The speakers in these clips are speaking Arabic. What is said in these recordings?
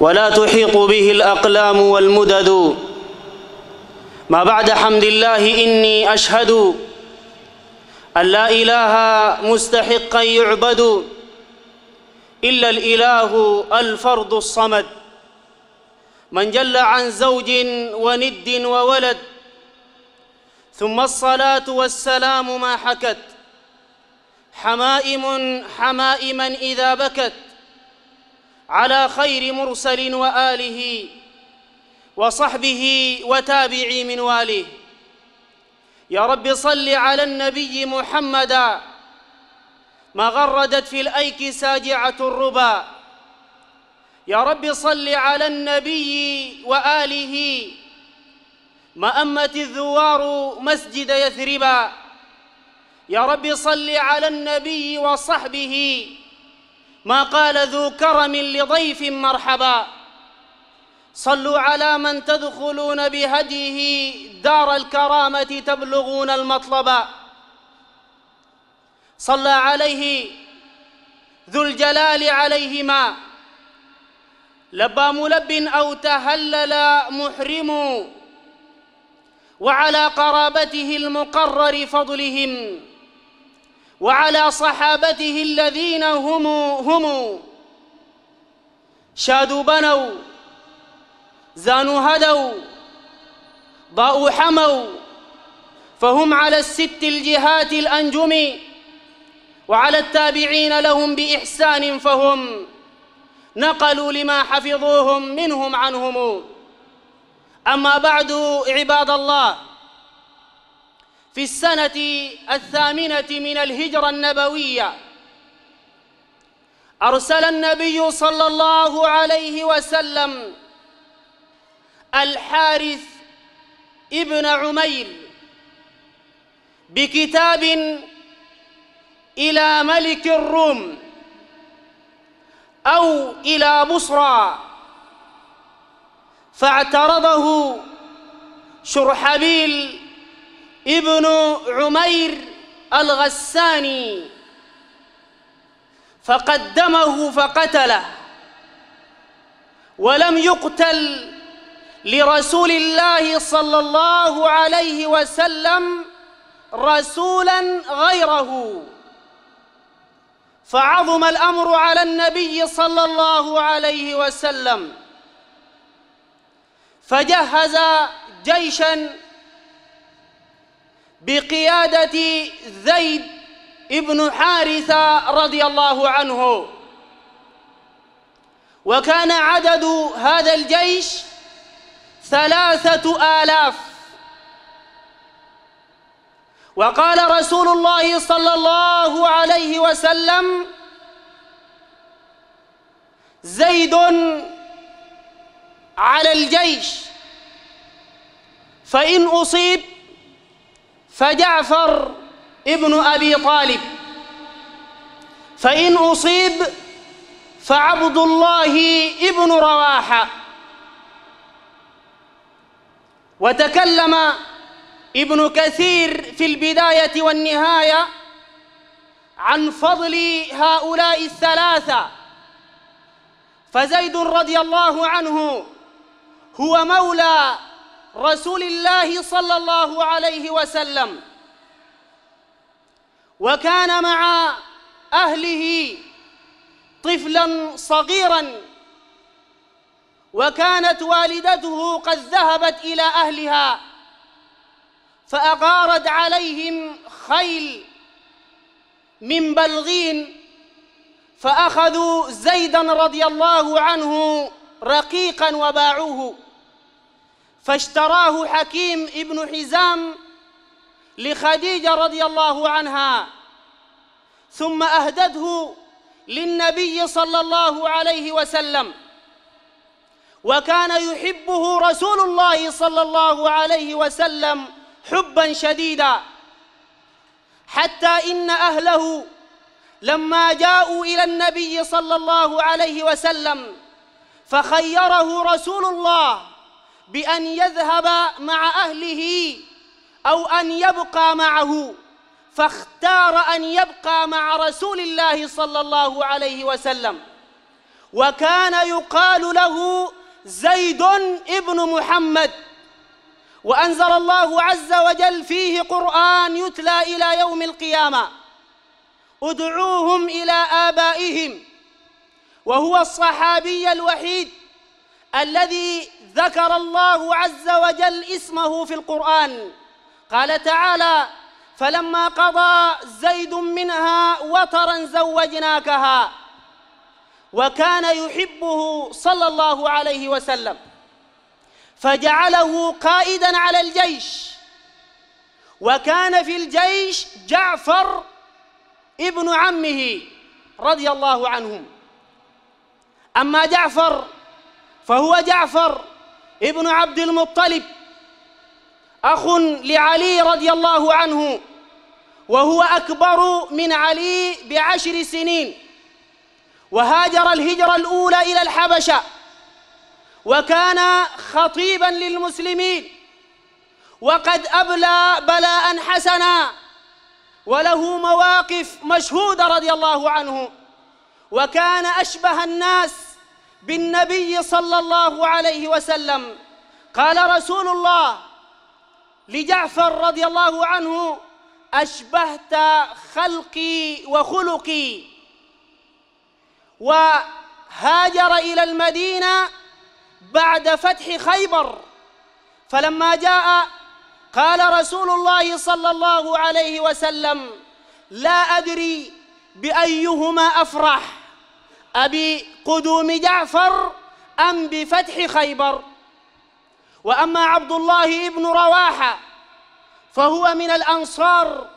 ولا تحيط به الأقلام والمدد ما بعد حمد الله إني أشهد أن لا إله مستحقا يعبد إلا الإله الفرد الصمد من جل عن زوج وند وولد ثم الصلاة والسلام ما حكت حمائم حمائما إذا بكت على خير مرسل وآله وصحبه وتابعي من واله يا رب صل على النبي محمدا ما غردت في الأيك ساجعة الربا يا رب صل على النبي وآله ما أمت الذوار مسجد يثربا يا رب صل على النبي وصحبه ما قال ذو كرم لضيف مرحبا صلوا على من تدخلون بهديه دار الكرامة تبلغون المطلبا صلى عليه ذو الجلال عليهما لبى ملب أو تهلل محرم وعلى قرابته المقرر فضلهم وعلى صحابته الذين هم هم شادوا بنوا زانوا هدوا ضاءوا حموا فهم على الست الجهات الأنجم وعلى التابعين لهم بإحسان فهم نقلوا لما حفظوهم منهم عنهم أما بعد عباد الله في السنة الثامنة من الهجرة النبوية أرسل النبي صلى الله عليه وسلم الحارث ابن عميل بكتاب إلى ملك الروم أو إلى بصرى فاعترضه شرحبيل ابن عمير الغساني فقدمه فقتله ولم يقتل لرسول الله صلى الله عليه وسلم رسولا غيره فعظم الامر على النبي صلى الله عليه وسلم فجهز جيشا بقيادة زيد ابن حارثة رضي الله عنه وكان عدد هذا الجيش ثلاثة آلاف وقال رسول الله صلى الله عليه وسلم زيد على الجيش فإن أصيب فجعفر ابن أبي طالب فإن أصيب فعبد الله ابن رواحة وتكلم ابن كثير في البداية والنهاية عن فضل هؤلاء الثلاثة فزيد رضي الله عنه هو مولى رسول الله صلى الله عليه وسلم وكان مع أهله طفلا صغيرا وكانت والدته قد ذهبت إلى أهلها فأغارت عليهم خيل من بلغين فأخذوا زيدا رضي الله عنه رقيقا وباعوه فاشتراه حكيم ابن حزام لخديجة رضي الله عنها ثم أهدته للنبي صلى الله عليه وسلم وكان يحبه رسول الله صلى الله عليه وسلم حبا شديدا حتى إن أهله لما جاءوا إلى النبي صلى الله عليه وسلم فخيره رسول الله بأن يذهب مع أهله أو أن يبقى معه فاختار أن يبقى مع رسول الله صلى الله عليه وسلم وكان يقال له زيد ابن محمد وأنزل الله عز وجل فيه قرآن يتلى إلى يوم القيامة ادعوهم إلى آبائهم وهو الصحابي الوحيد الذي ذكر الله عز وجل اسمه في القرآن قال تعالى فلما قضى زيد منها وطرا زوجناكها وكان يحبه صلى الله عليه وسلم فجعله قائدا على الجيش وكان في الجيش جعفر ابن عمه رضي الله عنهم أما جعفر فهو جعفر ابن عبد المطلب أخ لعلي رضي الله عنه وهو أكبر من علي بعشر سنين وهاجر الهجرة الأولى إلى الحبشة وكان خطيبا للمسلمين وقد أبلى بلاء حسنا وله مواقف مشهودة رضي الله عنه وكان أشبه الناس بالنبي صلى الله عليه وسلم قال رسول الله لجعفر رضي الله عنه أشبهت خلقي وخلقي وهاجر إلى المدينة بعد فتح خيبر فلما جاء قال رسول الله صلى الله عليه وسلم لا أدري بأيهما أفرح قدوم جعفر أم بفتح خيبر وأما عبد الله بن رواحة فهو من الأنصار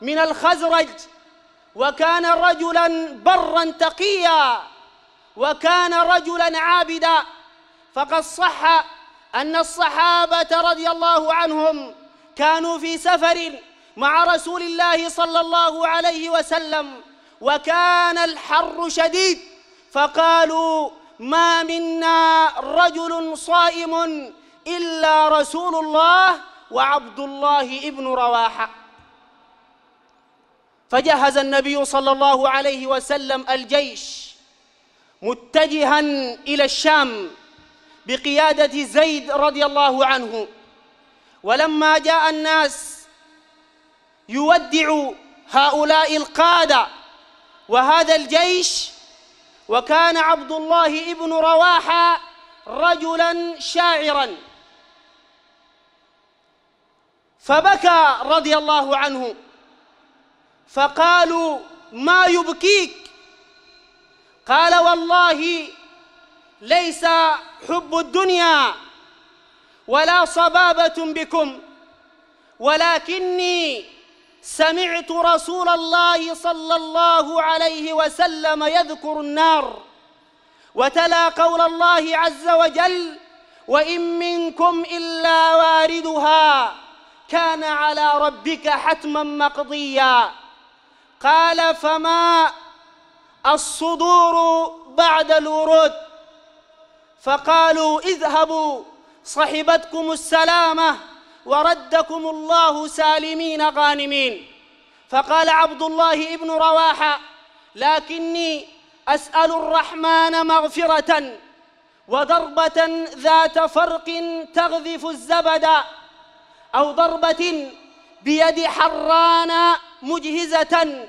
من الخزرج وكان رجلا برا تقيا وكان رجلا عابدا فقد صح أن الصحابة رضي الله عنهم كانوا في سفر مع رسول الله صلى الله عليه وسلم وكان الحر شديد فقالوا ما منا رجل صائم إلا رسول الله وعبد الله ابن رواحة فجهز النبي صلى الله عليه وسلم الجيش متجها إلى الشام بقيادة زيد رضي الله عنه ولما جاء الناس يودع هؤلاء القادة وهذا الجيش وكان عبد الله ابن رواحة رجلا شاعرا فبكى رضي الله عنه فقالوا ما يبكيك قال والله ليس حب الدنيا ولا صبابة بكم ولكني سمعت رسول الله صلى الله عليه وسلم يذكر النار وتلا قول الله عز وجل وإن منكم إلا واردها كان على ربك حتما مقضيا قال فما الصدور بعد الورود فقالوا اذهبوا صحبتكم السلامه وردكم الله سالمين غانمين فقال عبد الله بن رواحه لكني اسال الرحمن مغفره وضربه ذات فرق تغذف الزبد او ضربه بيد حران مجهزه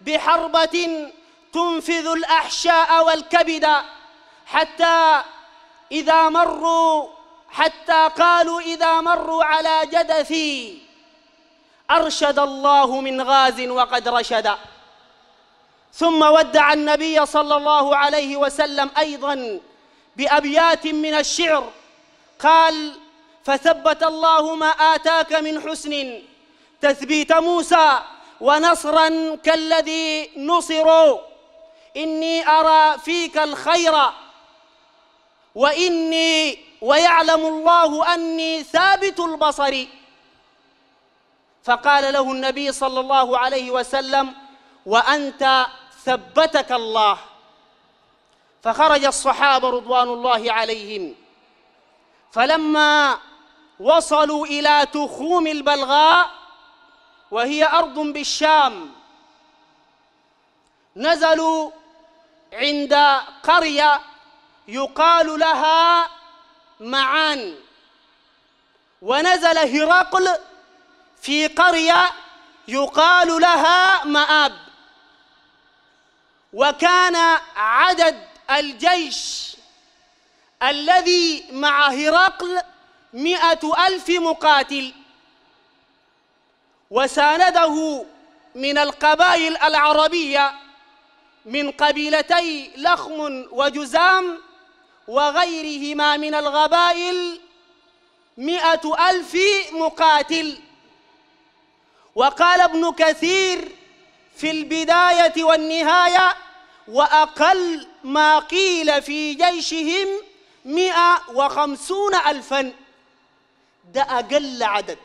بحربه تنفذ الاحشاء والكبد حتى اذا مروا حتى قالوا إذا مروا على جدثي أرشد الله من غاز وقد رشد ثم ودع النبي صلى الله عليه وسلم أيضا بأبيات من الشعر قال فثبت الله ما آتاك من حسن تثبيت موسى ونصرا كالذي نصروا إني أرى فيك الخير وإني ويعلم الله أني ثابت البصر فقال له النبي صلى الله عليه وسلم وأنت ثبتك الله فخرج الصحابة رضوان الله عليهم فلما وصلوا إلى تخوم البلغاء وهي أرض بالشام نزلوا عند قرية يقال لها معا ونزل هرقل في قرية يقال لها مآب وكان عدد الجيش الذي مع هرقل مئة ألف مقاتل وسانده من القبائل العربية من قبيلتي لخم وجزام وغيرهما من الغبائل مئة ألف مقاتل وقال ابن كثير في البداية والنهاية وأقل ما قيل في جيشهم مئة وخمسون ألفا ده أقل عدد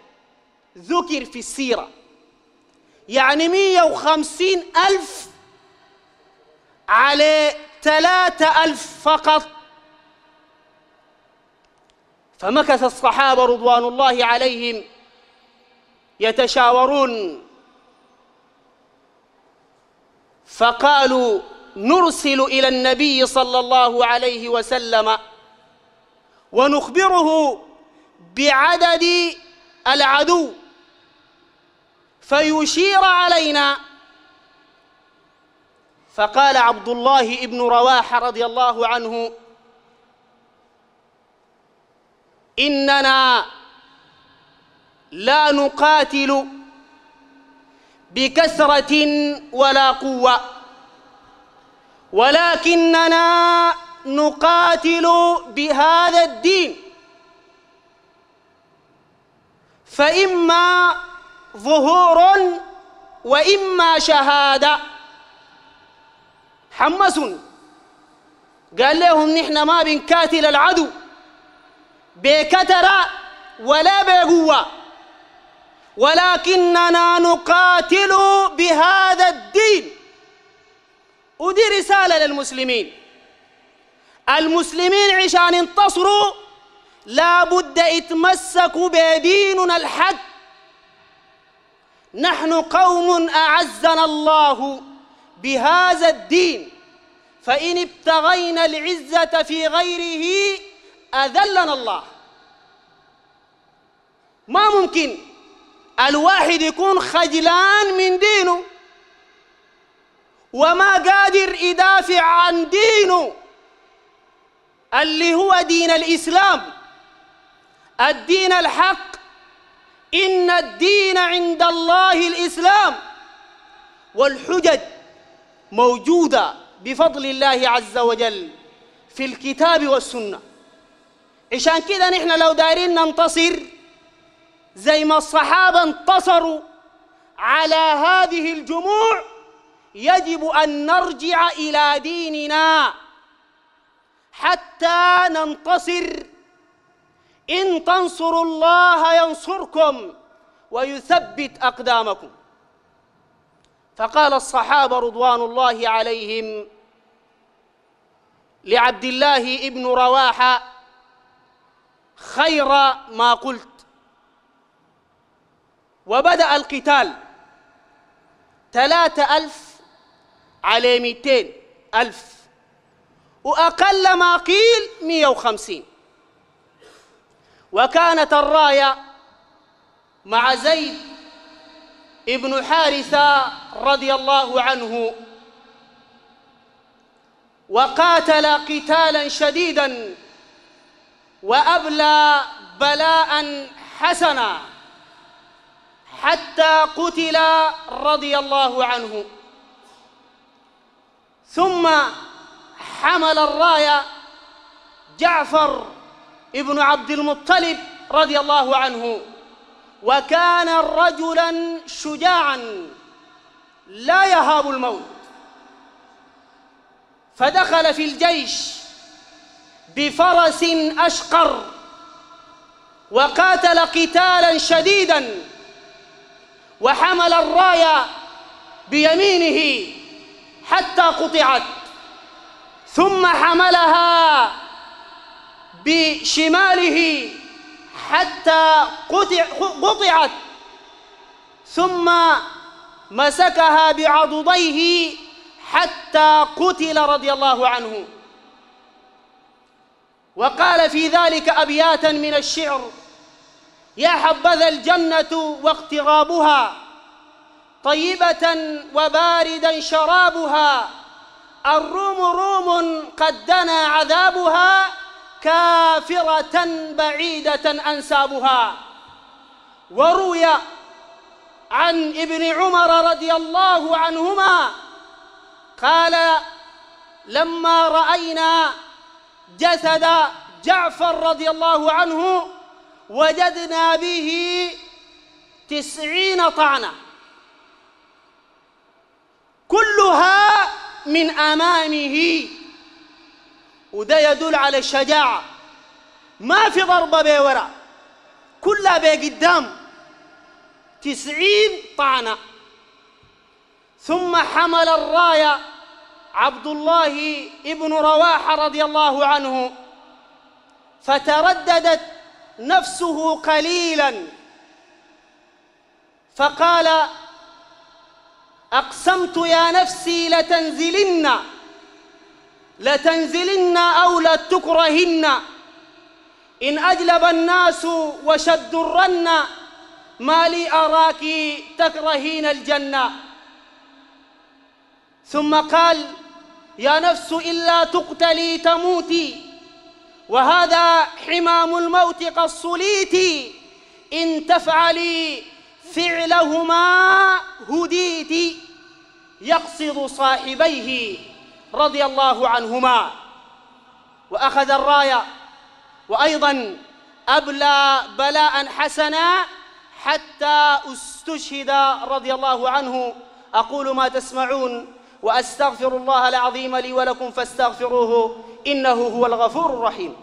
ذكر في السيرة يعني مئة وخمسين ألف على ثلاثة ألف فقط فمكث الصحابة رضوان الله عليهم يتشاورون فقالوا نرسل إلى النبي صلى الله عليه وسلم ونخبره بعدد العدو فيشير علينا فقال عبد الله بن رواحة رضي الله عنه إننا لا نقاتل بكثرة ولا قوة ولكننا نقاتل بهذا الدين فإما ظهور وإما شهادة حمس قال لهم نحن ما بنقاتل العدو بكترة ولا بقوة ولكننا نقاتل بهذا الدين ودي رسالة للمسلمين المسلمين عشان ينتصروا لابد يتمسكوا بديننا الحق نحن قوم أعزنا الله بهذا الدين فإن ابتغينا العزة في غيره أذلنا الله ما ممكن الواحد يكون خجلان من دينه وما قادر يدافع عن دينه اللي هو دين الإسلام الدين الحق إن الدين عند الله الإسلام والحجج موجودة بفضل الله عز وجل في الكتاب والسنة عشان كده نحن لو دايرين ننتصر زي ما الصحابة انتصروا على هذه الجموع يجب أن نرجع إلى ديننا حتى ننتصر إن تنصروا الله ينصركم ويثبت أقدامكم فقال الصحابة رضوان الله عليهم لعبد الله ابن رواحه خير ما قلت وبدأ القتال ثلاثة ألف على ميتين ألف وأقل ما قيل مية وخمسين وكانت الراية مع زيد ابن حارثة رضي الله عنه وقاتل قتالا شديدا وأبلى بلاء حسنا حتى قتل رضي الله عنه ثم حمل الراية جعفر ابن عبد المطلب رضي الله عنه وكان رجلا شجاعا لا يهاب الموت فدخل في الجيش بفرس أشقر وقاتل قتالا شديدا وحمل الراية بيمينه حتى قطعت ثم حملها بشماله حتى قطع قطعت ثم مسكها بعضديه حتى قتل رضي الله عنه وقال في ذلك أبياتا من الشعر يا حبذا الجنة واقترابها طيبة وباردا شرابها الروم روم قد دنا عذابها كافرة بعيدة أنسابها وروي عن ابن عمر رضي الله عنهما قال لما رأينا جسد جعفر رضي الله عنه وجدنا به تسعين طعنة كلها من أمامه وده يدل على الشجاعة ما في ضربة بورا كلها بقدام تسعين طعنة ثم حمل الراية عبد الله ابن رواحه رضي الله عنه فترددت نفسه قليلا فقال اقسمت يا نفسي لتنزلن لتنزلن او لتكرهن ان اجلب الناس الرن ما لي اراك تكرهين الجنه ثم قال يا نفس إلا تقتلي تموتي وهذا حمام الموت قد إن تفعلي فعلهما هديت يقصد صاحبيه رضي الله عنهما وأخذ الراية وأيضا أبلى بلاء حسنا حتى استشهد رضي الله عنه أقول ما تسمعون واستغفر الله العظيم لي ولكم فاستغفروه انه هو الغفور الرحيم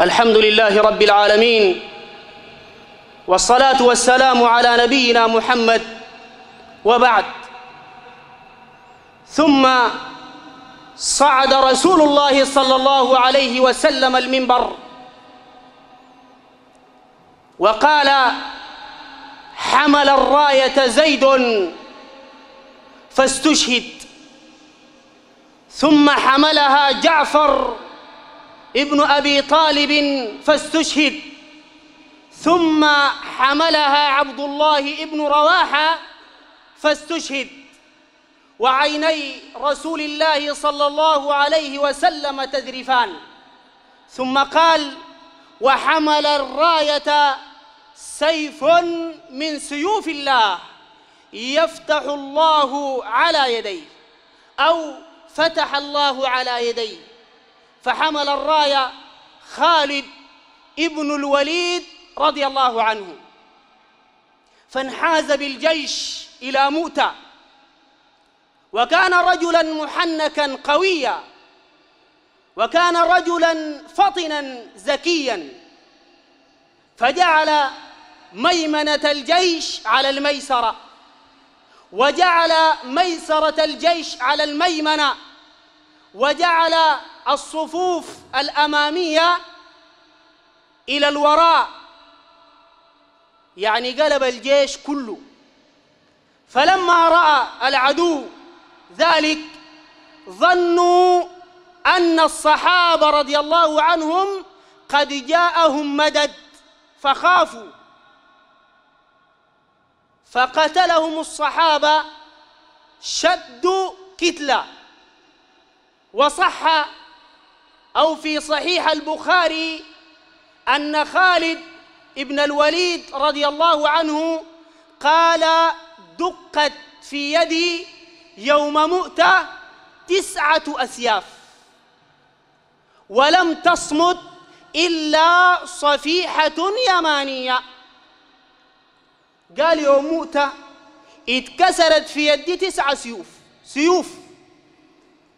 الحمد لله رب العالمين والصلاه والسلام على نبينا محمد وبعد ثم صعد رسول الله صلى الله عليه وسلم المنبر وقال حمل الراية زيد فاستشهد ثم حملها جعفر ابن أبي طالب فاستشهد ثم حملها عبد الله ابن رواحة فاستشهد وعيني رسول الله صلى الله عليه وسلم تذرفان ثم قال وحمل الراية سيف من سيوف الله يفتح الله على يديه أو فتح الله على يديه فحمل الراية خالد ابن الوليد رضي الله عنه فانحاز بالجيش إلى مؤتة وكان رجلا محنكا قويا وكان رجلا فطنا زكيا فجعل ميمنة الجيش على الميسرة وجعل ميسرة الجيش على الميمنة وجعل الصفوف الأمامية إلى الوراء يعني قلب الجيش كله فلما رأى العدو ذلك ظنوا أن الصحابة رضي الله عنهم قد جاءهم مدد فخافوا فقتلهم الصحابة شد كتلة وصح أو في صحيح البخاري أن خالد ابن الوليد رضي الله عنه قال دقت في يدي يوم مؤتة تسعة أسياف ولم تصمد إلا صفيحة يمانية قال يوم مؤتة اتكسرت في يدي تسع سيوف سيوف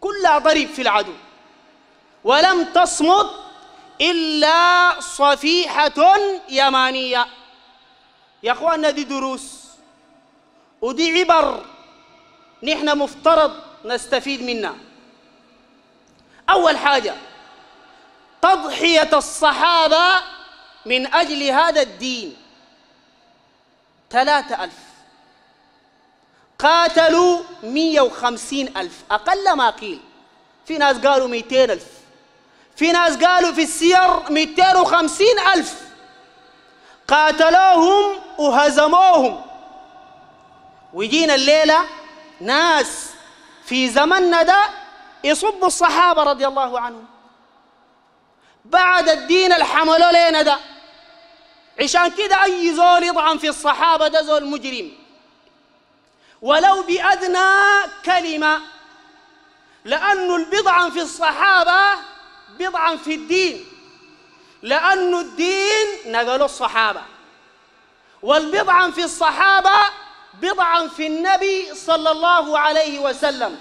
كلها ضرب في العدو ولم تصمد إلا صفيحة يمانية يا أخواننا دي دروس ودي عبر نحن مفترض نستفيد منها أول حاجة تضحية الصحابة من أجل هذا الدين ثلاثة ألف قاتلوا مية وخمسين ألف أقل ما قيل في ناس قالوا ميتين ألف في ناس قالوا في السير ميتين وخمسين ألف قاتلوهم وهزموهم ويجينا الليلة ناس في زمننا ده يصب الصحابة رضي الله عنهم بعد الدين اللي لنا ده عشان كده أي زول يطعن في الصحابة ده زول مجرم ولو بأدنى كلمة لأنه البضع في الصحابة بضع في الدين لأنه الدين نقلوا الصحابة والبضع في الصحابة بضع في النبي صلى الله عليه وسلم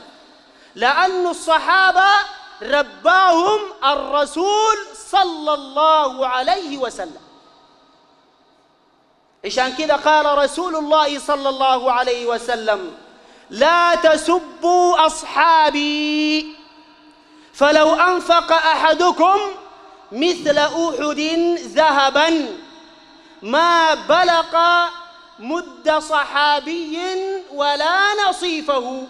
لأن الصحابة رباهم الرسول صلى الله عليه وسلم عشان كذا قال رسول الله صلى الله عليه وسلم لا تسبوا أصحابي فلو أنفق أحدكم مثل أحد ذهبا ما بلق مد صحابي ولا نصيفه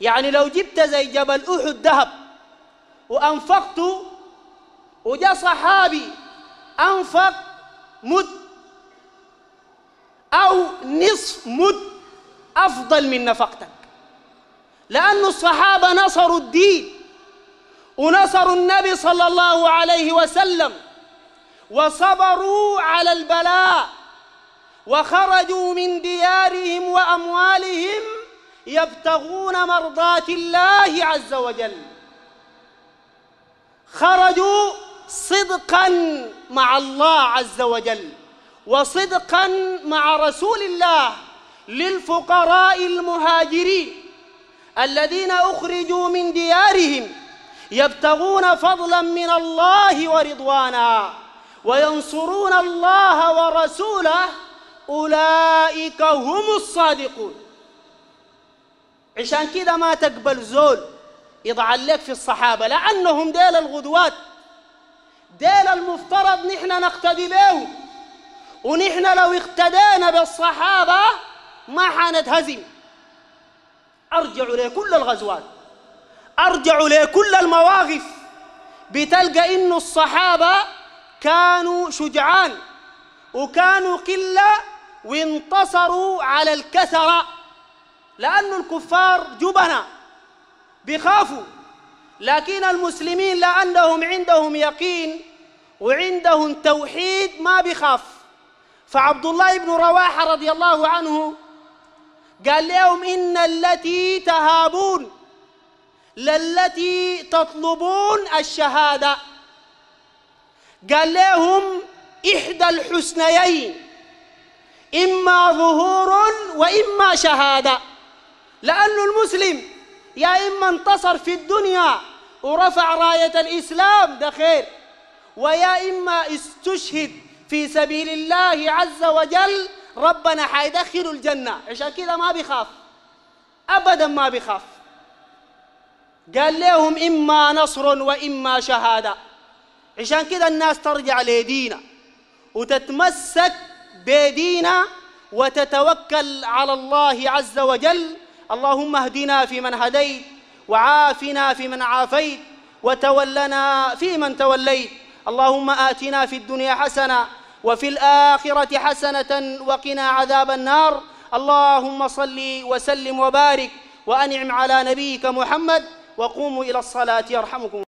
يعني لو جبت زي جبل أحد ذهب وأنفقت وجاء صحابي أنفق مد أو نصف مد أفضل من نفقتك لأن الصحابة نصروا الدين ونصروا النبي صلى الله عليه وسلم وصبروا على البلاء وخرجوا من ديارهم وأموالهم يبتغون مرضات الله عز وجل خرجوا صدقا مع الله عز وجل وصدقا مع رسول الله للفقراء المهاجرين الذين اخرجوا من ديارهم يبتغون فضلا من الله ورضوانا وينصرون الله ورسوله اولئك هم الصادقون عشان كده ما تقبل زول يضع لك في الصحابة لأنهم ديل الغدوات ديل المفترض نحن نقتدي به ونحن لو اقتدينا بالصحابة ما حنتهزم أرجعوا لكل الغزوات أرجعوا لكل المواقف بتلقى إنه الصحابة كانوا شجعان وكانوا قلة وانتصروا على الكثرة لأن الكفار جبنا بيخافوا لكن المسلمين لأنهم عندهم يقين وعندهم توحيد ما بخاف فعبد الله بن رواحة رضي الله عنه قال لهم إن التي تهابون للتي تطلبون الشهادة قال لهم إحدى الحسنيين إما ظهور وإما شهادة لأنه المسلم يا إما انتصر في الدنيا ورفع راية الإسلام ده خير ويا إما استشهد في سبيل الله عز وجل ربنا حيدخله الجنة عشان كده ما بيخاف أبدا ما بيخاف قال لهم إما نصر وإما شهادة عشان كده الناس ترجع لدينا وتتمسك بدينا وتتوكل على الله عز وجل اللهم اهدنا فيمن هديت وعافنا فيمن عافيت وتولنا فيمن توليت اللهم آتنا في الدنيا حسنة وفي الآخرة حسنة وقنا عذاب النار اللهم صل وسلم وبارك وأنعم على نبيك محمد وقوموا إلى الصلاة يرحمكم